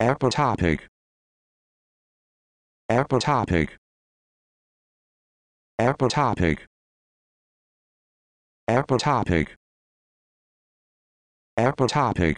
Apoptotic. Apoptotic. Apoptotic. Apoptotic. Apoptotic.